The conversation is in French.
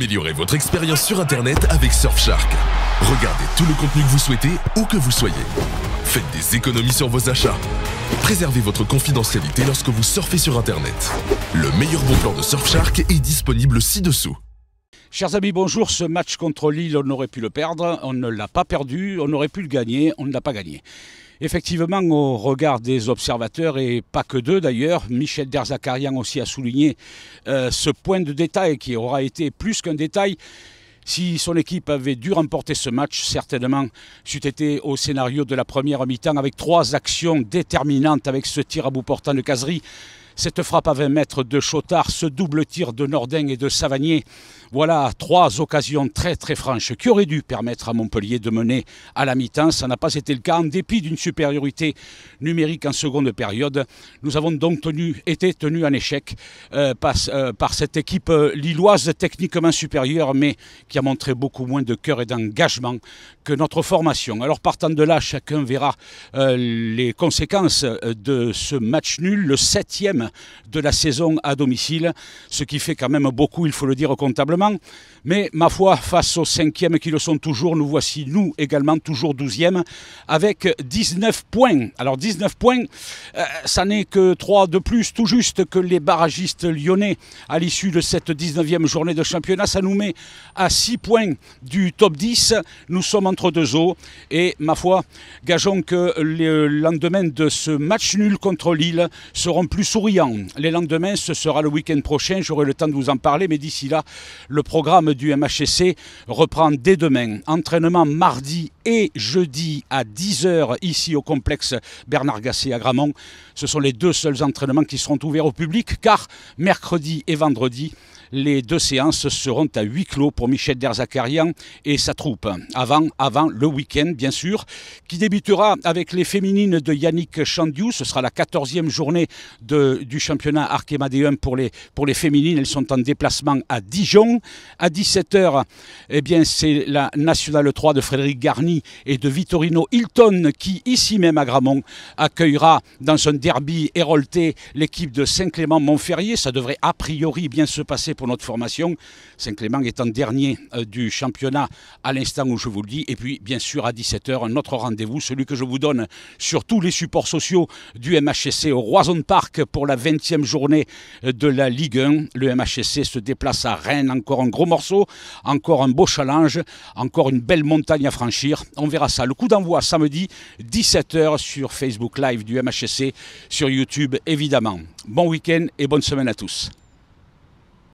Améliorez votre expérience sur Internet avec Surfshark. Regardez tout le contenu que vous souhaitez, où que vous soyez. Faites des économies sur vos achats. Préservez votre confidentialité lorsque vous surfez sur Internet. Le meilleur bon plan de Surfshark est disponible ci-dessous. Chers amis, bonjour. Ce match contre Lille, on aurait pu le perdre. On ne l'a pas perdu. On aurait pu le gagner. On ne l'a pas gagné. Effectivement, au regard des observateurs, et pas que d'eux d'ailleurs, Michel Derzakarian aussi a souligné euh, ce point de détail qui aura été plus qu'un détail. Si son équipe avait dû remporter ce match, certainement, c'eût été au scénario de la première mi-temps avec trois actions déterminantes avec ce tir à bout portant de Casery. Cette frappe à 20 mètres de Chotard, ce double tir de Nordin et de Savagnier, voilà trois occasions très très franches qui auraient dû permettre à Montpellier de mener à la mi-temps. Ça n'a pas été le cas en dépit d'une supériorité numérique en seconde période. Nous avons donc tenu, été tenus en échec euh, euh, par, cette équipe euh, lilloise techniquement supérieure mais qui a montré beaucoup moins de cœur et d'engagement que notre formation. Alors partant de là, chacun verra les conséquences de ce match nul, le septième de la saison à domicile, ce qui fait quand même beaucoup, il faut le dire comptablement. Mais ma foi, face aux cinquièmes qui le sont toujours, nous voici nous également toujours douzièmes avec 19 points. Alors 19 points, euh, ça n'est que 3 de plus, tout juste que les barragistes lyonnais à l'issue de cette 19e journée de championnat. Ça nous met à 6 points du top 10. Nous sommes entre deux eaux et ma foi, gageons que le lendemain de ce match nul contre Lille seront plus souriants les lendemains, ce sera le week-end prochain, j'aurai le temps de vous en parler, mais d'ici là, le programme du MHSC reprend dès demain. Entraînement mardi et jeudi à 10h ici au complexe Bernard Gasset à Gramont. Ce sont les deux seuls entraînements qui seront ouverts au public car mercredi et vendredi, les deux séances seront à huis clos pour Michel Derzakarian et sa troupe. Avant, avant le week-end, bien sûr, qui débutera avec les féminines de Yannick Chandiou. Ce sera la 14e journée de, du championnat Arkema 1 pour les, pour les féminines. Elles sont en déplacement à Dijon. À 17h, eh bien, c'est la Nationale 3 de Frédéric Garni et de Vittorino Hilton qui, ici même à Gramont, accueillera dans un derby hérolté l'équipe de Saint-Clément-Montferrier. Ça devrait a priori bien se passer pour notre formation. Saint-Clément étant dernier euh, du championnat à l'instant où je vous le dis. Et puis, bien sûr, à 17h, un autre rendez-vous, celui que je vous donne sur tous les supports sociaux du MHSC au Roison Park pour la 20e journée de la Ligue 1. Le MHSC se déplace à Rennes. Encore un gros morceau, encore un beau challenge, encore une belle montagne à franchir. On verra ça. Le coup d'envoi samedi, 17h sur Facebook Live du MHSC, sur YouTube évidemment. Bon week-end et bonne semaine à tous.